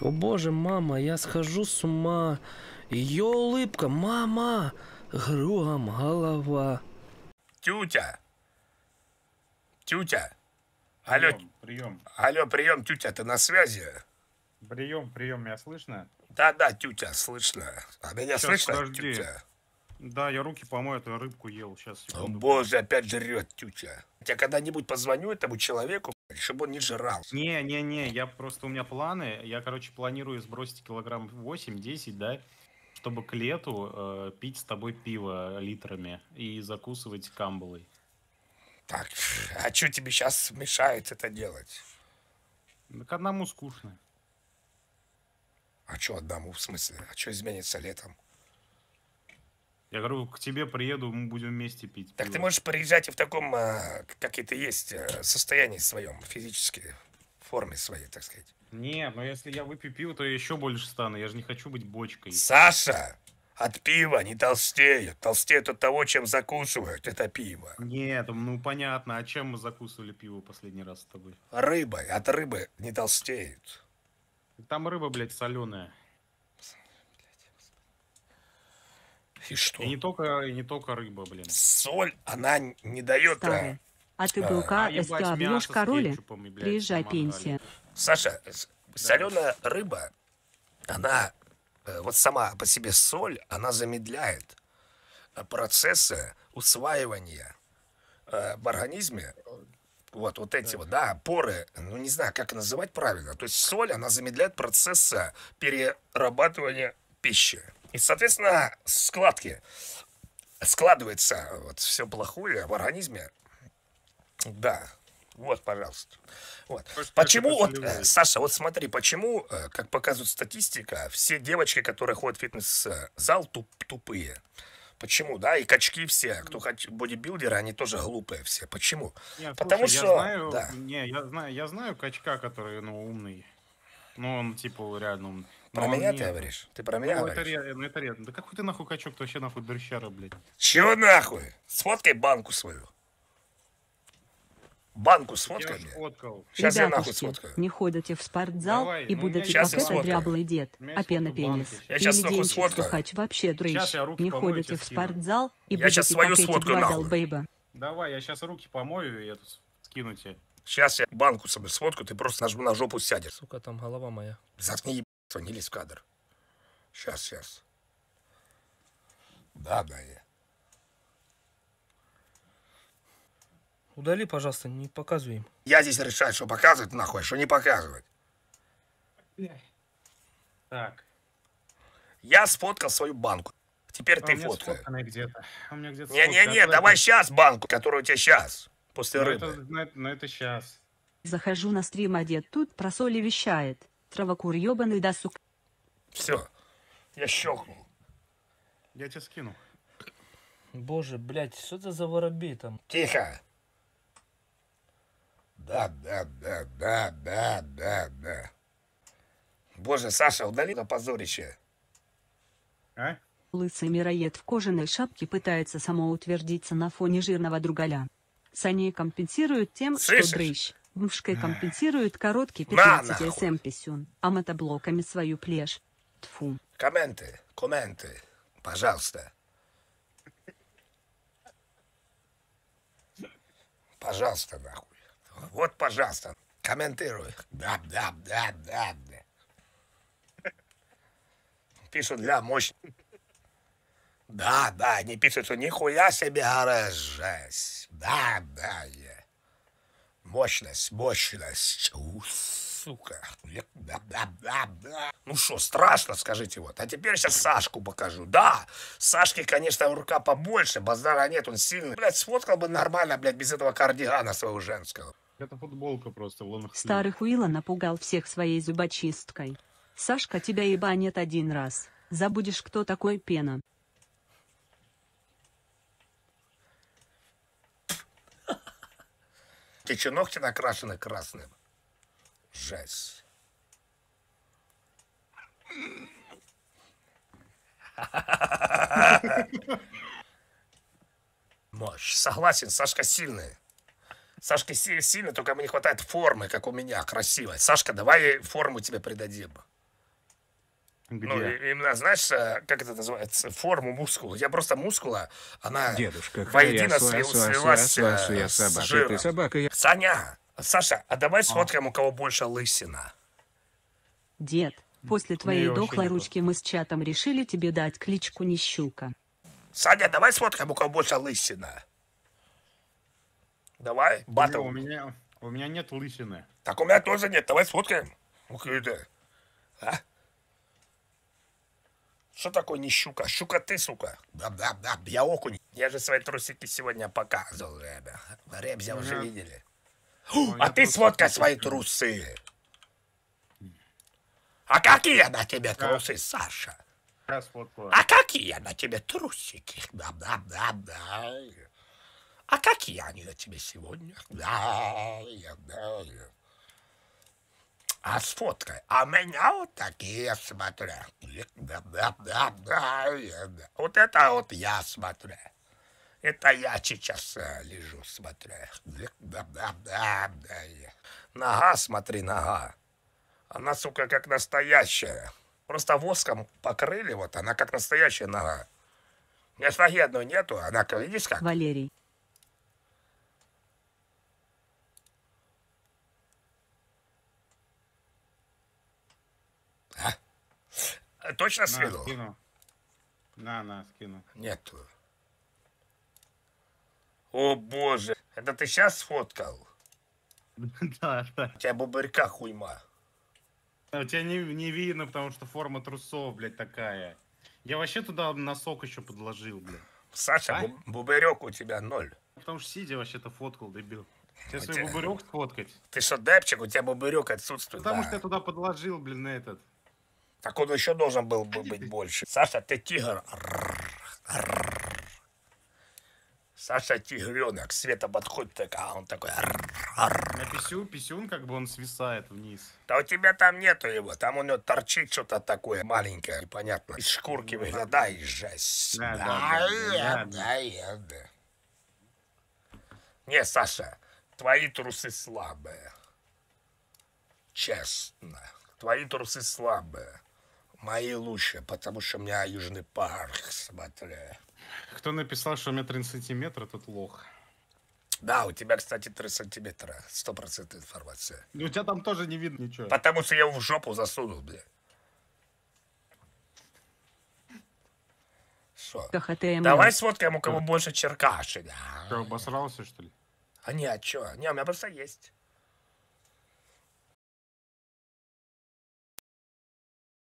О боже, мама, я схожу с ума. Ее улыбка, мама, гром голова. Тютя, тютя, алло, прием, прием. алло, прием, тютя, ты на связи? Прием, прием, меня слышно? Да, да, тютя, слышно. А меня Сейчас, слышно, подожди. тютя? Да, я руки помою, эту а рыбку ел. Сейчас. Секунду. О боже, опять жрет тютя. Я когда-нибудь позвоню этому человеку, чтобы он не жрался. Не-не-не, я просто, у меня планы. Я, короче, планирую сбросить килограмм 8-10, да, чтобы к лету э, пить с тобой пиво литрами и закусывать камбалой. Так, а что тебе сейчас мешает это делать? Да к одному скучно. А что одному, в смысле? А что изменится летом? Я говорю, к тебе приеду, мы будем вместе пить. Так пиво. ты можешь приезжать и в таком, а, как это есть, э, состоянии своем, физически, форме своей, так сказать. Не, но если я выпью пиво, то я еще больше стану. Я же не хочу быть бочкой. Саша, от пива не толстеют. Толстеют от того, чем закусывают это пиво. Нет, ну понятно. А чем мы закусывали пиво последний раз с тобой? Рыбой. От рыбы не толстеют. Там рыба, блядь, соленая. И что? И не только, и не только рыба, блин. Соль, она не дает... Старый. А, а ты былка, а, а ставлешь короли, приезжай, пенсия. Саша, э, соленая рыба, она э, вот сама по себе соль, она замедляет э, процессы усваивания в организме вот, вот эти да. вот, да, поры, ну, не знаю, как называть правильно. То есть соль, она замедляет процесс перерабатывания пищи. И, соответственно, складки. Складывается вот все плохое в организме. Да, вот, пожалуйста. Вот. почему, вот, э, Саша, вот смотри, почему, э, как показывает статистика, все девочки, которые ходят в фитнес-зал, туп тупые? Почему, да? И качки все, кто хоть бодибилдеры, они тоже глупые все. Почему? Нет, Потому слушай, что... Я знаю, да. не, я знаю, я знаю качка, который, ну, умный. Ну, он, типа, реально умный. Про а меня нет. ты говоришь? Ты про меня ну, говоришь? Это, ну, это редко. Да какой ты нахуй качок, ты вообще нахуй дрыщара, блядь. Чего нахуй? Сфоткай банку свою. Банку сфоткай мне. Сейчас Ребятушки, я нахуй сфоткаю. не ходите в спортзал Давай, и ну, будете как это дряблый дед, а пена пенис. Я сейчас нахуй сфоткаю. Сухач вообще дрыщ. Не ходите в спортзал и я будете свою как эти два долбейба. Давай, я сейчас руки помою и эту скину тебе. Сейчас я банку себе сфоткаю, ты просто на жопу сядешь. Сука, там голова моя. Заткни что, не лезь в кадр. Сейчас, сейчас. Да, да, я. Удали, пожалуйста, не показывай им. Я здесь решаю, что показывать нахуй, а что не показывать. Так. Я сфоткал свою банку. Теперь а ты фоткай. где-то. А где-то Не-не-не, давай сейчас банку, которую у тебя сейчас. После но ну, рыбы. Это, но, но это сейчас. Захожу на стрим, а дед тут про соли вещает. Травокур ебаный досуг. Все, я щелкнул. Я тебя скину. Боже, блядь, что это за воробей там? Тихо! Да, да, да, да, да, да, да. Боже, Саша, удали на позорище. А? Лысый мироед в кожаной шапке пытается самоутвердиться на фоне жирного другаля. Саней компенсируют тем, Слышишь? что дрыщ. Вышкой компенсирует короткий 15 см эм писюн, а мотоблоками свою плешь. Тфу. Комменты, комменты, пожалуйста. Пожалуйста, нахуй. Вот, пожалуйста, комментируй. Да, да, да, да, да. Пишут для мощь. Да, да, не пишут, что нихуя себе гаражась. Да, да, я. Мощность, мощность. У, сука. Да, да, да, да. Ну что, страшно, скажите вот. А теперь сейчас Сашку покажу. Да, Сашке, конечно, рука побольше, базара нет, он сильный. Блядь, сфоткал бы нормально, блядь, без этого кардигана своего женского. Это футболка просто в лунах. Старый Хуила напугал всех своей зубочисткой. Сашка тебя ебанет один раз. Забудешь, кто такой пена. Ты че, ногти накрашены красным? Жесть. Мощь. Согласен, Сашка сильный. Сашка сильный, только ему не хватает формы, как у меня, красивой. Сашка, давай форму тебе придадим. Где? Ну, именно, знаешь, э, как это называется? Форму мускула. Я просто мускула, она Дедушка, воедино свел, слилась э, с, жиром. собака, я... Саня, Саша, а давай а. сфоткаем, у кого больше лысина. Дед, после твоей дохлой ручки мы с чатом решили тебе дать кличку Нищука. Саня, давай сфоткаем, у кого больше лысина. Давай, батл. У меня, у меня нет лысины. Так у меня тоже нет, давай сфоткаем. Ух, а? Что такое не щука? Щука ты, сука. Да-да-да, я окунь. Я же свои трусики сегодня показывал, ребя. Ребзя угу. уже видели. Ой, ну, а ты сфоткай свои трусы. А какие на тебе трусы, Саша? А какие на тебе трусики? Да-да-да-да. А какие они на тебе сегодня? Да, да, да. А сфоткай. А меня вот такие смотрю. Да, да, да, да, Вот это вот я смотрю. Это я сейчас э, лежу, смотрю. Да, да, да, да. Нога, смотри, нога. Она, сука, как настоящая. Просто воском покрыли, вот она как настоящая нога. У Если ноги одной нету, она, видишь как? Валерий, Э, точно скинул? На, скину. На, на, скину. Нету. О боже, это ты сейчас сфоткал? Да, да. У тебя бубырька хуйма. У тебя не, не видно, потому что форма трусов, блядь, такая. Я вообще туда носок еще подложил, блядь. Саша, а? бубырек у тебя ноль. Потому что сидя вообще-то фоткал, дебил. Тебе свой тебя... бубырек сфоткать? Ты что, депчик, у тебя бубырек отсутствует. Потому да. что я туда подложил, блин, этот. Так он еще должен был бы быть больше. Саша, ты тигр. Саша тигренок. Света подходит, так, а он такой... На писю, писюн как бы он свисает вниз. Да у тебя там нету его. Там у него торчит что-то такое маленькое, непонятно. Из шкурки ну, выглядай, жесть. да, да, да, да, да. Не, Саша, твои трусы слабые. Честно. Твои трусы слабые. Мои лучшие, потому что у меня Южный парк, смотри. Кто написал, что у меня 3 сантиметра, тот лох. Да, у тебя, кстати, 3 сантиметра. Сто процентов информация. И ну, у тебя там тоже не видно ничего. Потому что я его в жопу засунул, бля. Шо? Давай сфоткаем, у кого больше черкаши. Да. Что, обосрался, что ли? А не, а что? Не, у меня просто есть.